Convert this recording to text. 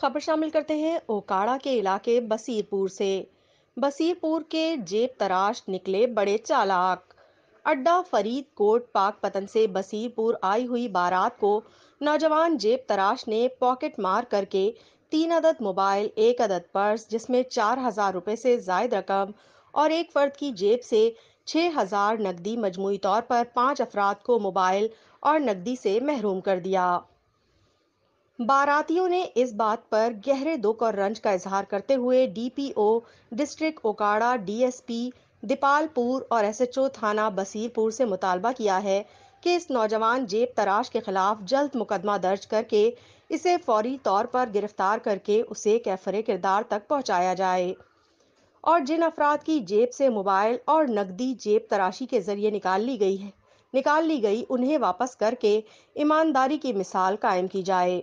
खबर शामिल करते हैं ओकाड़ा के इलाके बसीरपुर से बसीरपुर के जेब तराश निकले बड़े चालाक अड्डा फरीद कोट पाक पतन से बसीरपुर आई हुई बारात को नौजवान जेब तराश ने पॉकेट मार करके तीन अदद मोबाइल एक अदद पर्स जिसमें चार हजार रुपये से जायद रकम और एक फर्द की जेब से छः हजार नकदी मजमू तौर पर पांच अफराद को मोबाइल और नकदी से महरूम कर दिया बारातियों ने इस बात पर गहरे दुख और रंज का इजहार करते हुए DPO district Okara DSP Dipalpur और एसएचओ थाना बसीरपुर से मुतालबा किया है कि इस नौजवान जेब तराश के खिलाफ जल्द मुकदमा दर्ज करके इसे फौरी तौर पर गिरफ्तार करके उसे कैफरे किरदार तक पहुंचाया जाए और जिन अफराद की जेब से मोबाइल और नकदी जेब तराशी के जरिए निकाल ली गई है निकाल ली गई उन्हें वापस करके ईमानदारी की मिसाल कायम की जाए